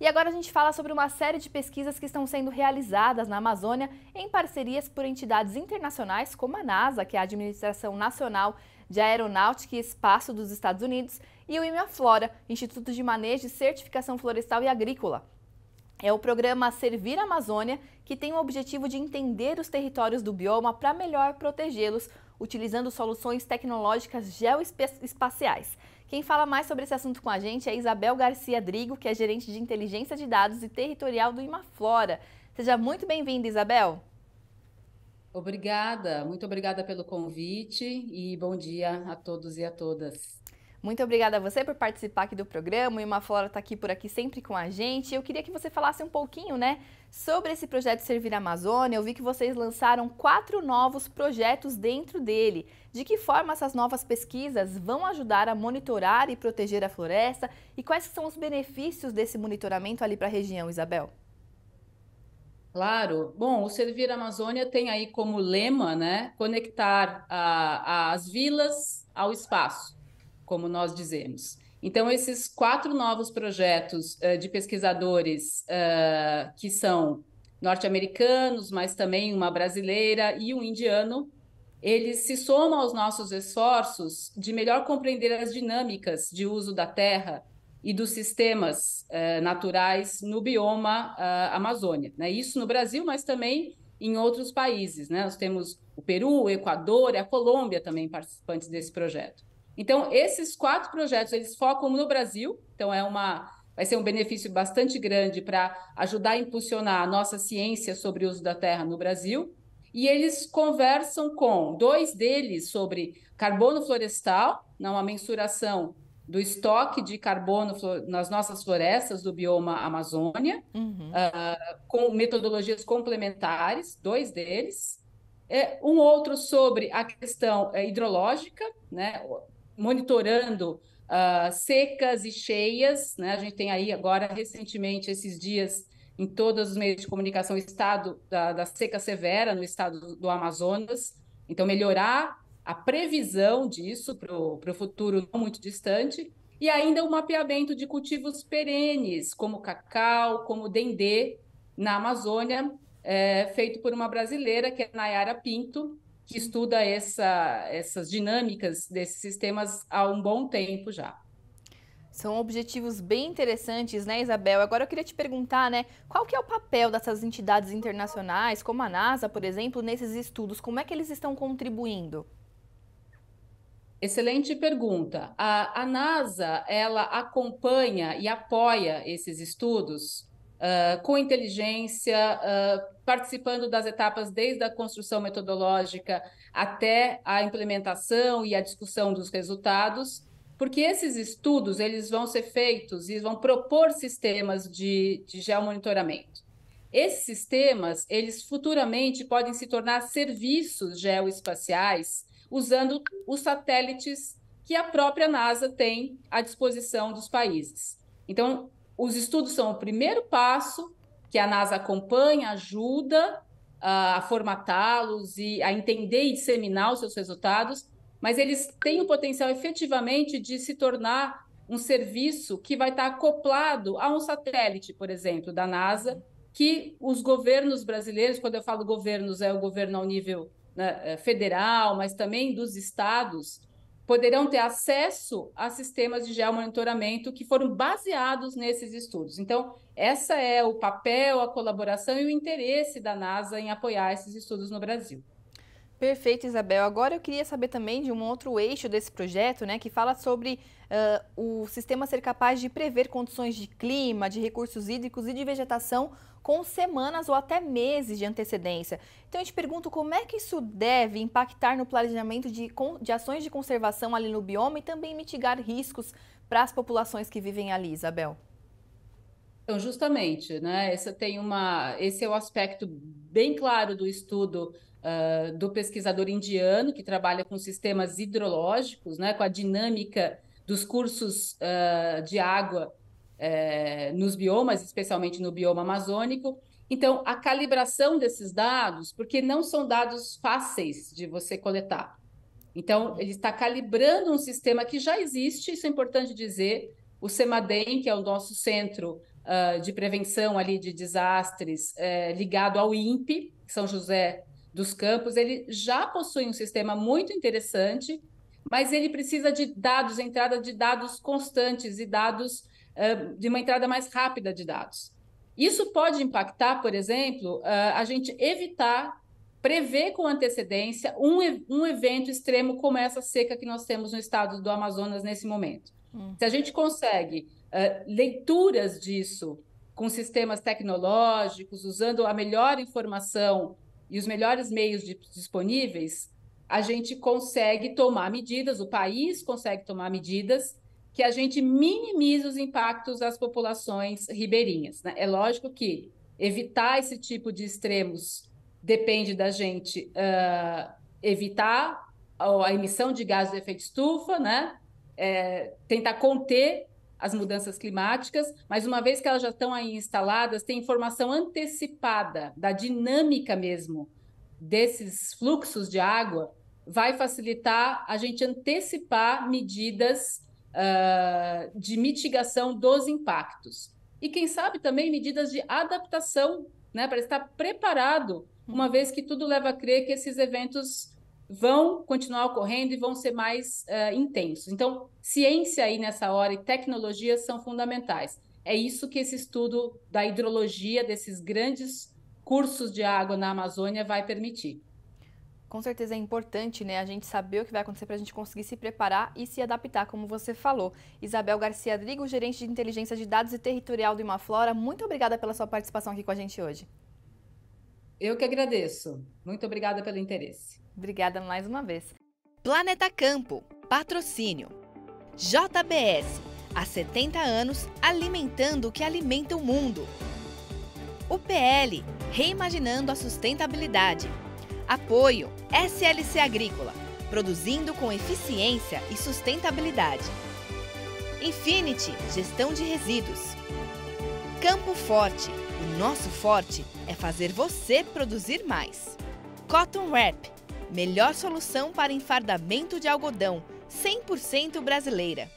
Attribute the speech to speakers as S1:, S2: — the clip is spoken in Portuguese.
S1: E agora a gente fala sobre uma série de pesquisas que estão sendo realizadas na Amazônia em parcerias por entidades internacionais como a NASA, que é a Administração Nacional de Aeronáutica e Espaço dos Estados Unidos, e o Imaflora, Instituto de Manejo e Certificação Florestal e Agrícola. É o programa Servir a Amazônia, que tem o objetivo de entender os territórios do bioma para melhor protegê-los, utilizando soluções tecnológicas geoespaciais. Quem fala mais sobre esse assunto com a gente é Isabel Garcia Drigo, que é gerente de inteligência de dados e territorial do Imaflora. Seja muito bem-vinda, Isabel. Obrigada, muito obrigada pelo convite e bom dia a todos e a todas. Muito obrigada a você por participar aqui do programa. E Ima Flora está aqui por aqui sempre com a gente. Eu queria que você falasse um pouquinho, né, sobre esse projeto Servir a Amazônia. Eu vi que vocês lançaram quatro novos projetos dentro dele. De que forma essas novas pesquisas vão ajudar a monitorar e proteger a floresta? E quais são os benefícios desse monitoramento ali para a região, Isabel?
S2: Claro.
S1: Bom, o Servir a Amazônia tem
S2: aí como lema, né, conectar a, as vilas ao espaço como nós dizemos. Então, esses quatro novos projetos uh, de pesquisadores, uh, que são norte-americanos, mas também uma brasileira e um indiano, eles se somam aos nossos esforços de melhor compreender as dinâmicas de uso da terra e dos sistemas uh, naturais no bioma Amazônia. Né? Isso no Brasil, mas também em outros países. Né? Nós temos o Peru, o Equador, e a Colômbia também participantes desse projeto. Então, esses quatro projetos, eles focam no Brasil, então é uma vai ser um benefício bastante grande para ajudar a impulsionar a nossa ciência sobre o uso da terra no Brasil. E eles conversam com dois deles sobre carbono florestal, né, uma mensuração do estoque de carbono nas nossas florestas do bioma Amazônia, uhum. uh, com metodologias complementares, dois deles. É, um outro sobre a questão eh, hidrológica, né? monitorando uh, secas e cheias. Né? A gente tem aí agora, recentemente, esses dias, em todos os meios de comunicação, o estado da, da seca severa no estado do, Amazonas. Então, melhorar a previsão disso para o futuro não muito distante. E ainda o mapeamento de cultivos perenes, como cacau, como dendê, na Amazônia, é, feito por uma brasileira, que é Nayara Pinto, que estuda essa, essas dinâmicas desses sistemas
S1: há um bom tempo já. São objetivos bem interessantes, né, Isabel? Agora eu queria te perguntar, né, qual que é o papel dessas entidades internacionais, como a NASA, por exemplo, nesses estudos? Como é que eles estão contribuindo? Excelente
S2: pergunta. A, a NASA ela acompanha e apoia esses estudos uh, com inteligência, uh, participando das etapas desde a construção metodológica até a implementação e a discussão dos resultados, porque esses estudos eles vão ser feitos e vão propor sistemas de, de geomonitoramento. Esses sistemas, eles futuramente podem se tornar serviços geoespaciais usando os satélites que a própria NASA tem à disposição dos países. Então, os estudos são o primeiro passo que a NASA acompanha, ajuda ah, a formatá-los e a entender e disseminar os seus resultados, mas eles têm o potencial efetivamente de se tornar um serviço que vai estar acoplado a um satélite, por exemplo, da NASA, que os governos brasileiros, quando eu falo governos, é o governo ao nível né, eh, federal, mas também dos estados, poderão ter acesso a sistemas de geomonitoramento que foram baseados nesses estudos. Então, essa é o papel, a colaboração e o interesse da NASA em apoiar esses estudos no Brasil.
S1: Perfeito, Isabel. Agora eu queria saber também de um outro eixo desse projeto, né, que fala sobre uh, o sistema ser capaz de prever condições de clima, de recursos hídricos e de vegetação com semanas ou até meses de antecedência. Então eu te pergunto como é que isso deve impactar no planejamento de, de ações de conservação ali no bioma e também mitigar riscos para as populações que vivem ali, Isabel. Então,
S2: justamente, né? Esse tem uma, esse é o aspecto bem claro do estudo uh, do pesquisador indiano que trabalha com sistemas hidrológicos, né, com a dinâmica dos cursos uh, de água uh, nos biomas, especialmente no bioma amazônico. Então, a calibração desses dados, porque não são dados fáceis de você coletar. Então, ele está calibrando um sistema que já existe, isso é importante dizer. O CEMADEM, que é o nosso centro uh, de prevenção ali de desastres, ligado ao INPE, São José dos campos, ele já possui um sistema muito interessante, mas ele precisa de dados, entrada de dados constantes e dados uh, de uma entrada mais rápida de dados. Isso pode impactar, por exemplo, uh, a gente evitar prever com antecedência um, um evento extremo como essa seca que nós temos no estado do Amazonas nesse momento. Hum. Se a gente consegue uh, leituras disso com sistemas tecnológicos, usando a melhor informação e os melhores meios de, disponíveis, a gente consegue tomar medidas, o país consegue tomar medidas que a gente minimize os impactos às populações ribeirinhas. Né? É lógico que evitar esse tipo de extremos depende da gente uh, evitar a emissão de gases de efeito estufa, né? É, tentar conter as mudanças climáticas, mas uma vez que elas já estão aí instaladas, tem informação antecipada da dinâmica mesmo desses fluxos de água, vai facilitar a gente antecipar medidas uh, de mitigação dos impactos. E quem sabe também medidas de adaptação, né, para estar preparado, uma uhum. vez que tudo leva a crer que esses eventos vão continuar ocorrendo e vão ser mais uh, intensos. Então, ciência aí nessa hora e tecnologia são fundamentais. É isso que esse estudo da hidrologia desses grandes cursos de água na Amazônia vai permitir.
S1: Com certeza é importante, né, a gente saber o que vai acontecer para a gente conseguir se preparar e se adaptar, como você falou. Isabel Garcia Drigo, gerente de inteligência de dados e territorial do Imaflora, muito obrigada pela sua participação aqui com a gente hoje. Eu que agradeço. Muito obrigada pelo interesse. Obrigada mais uma vez. Planeta Campo, patrocínio. JBS, há 70 anos alimentando o que alimenta o mundo. UPL, reimaginando a sustentabilidade. Apoio SLC Agrícola, produzindo com eficiência e sustentabilidade. Infinity, gestão de resíduos. Campo Forte. O nosso forte é fazer você produzir mais. Cotton Wrap. Melhor solução para enfardamento de algodão, 100% brasileira.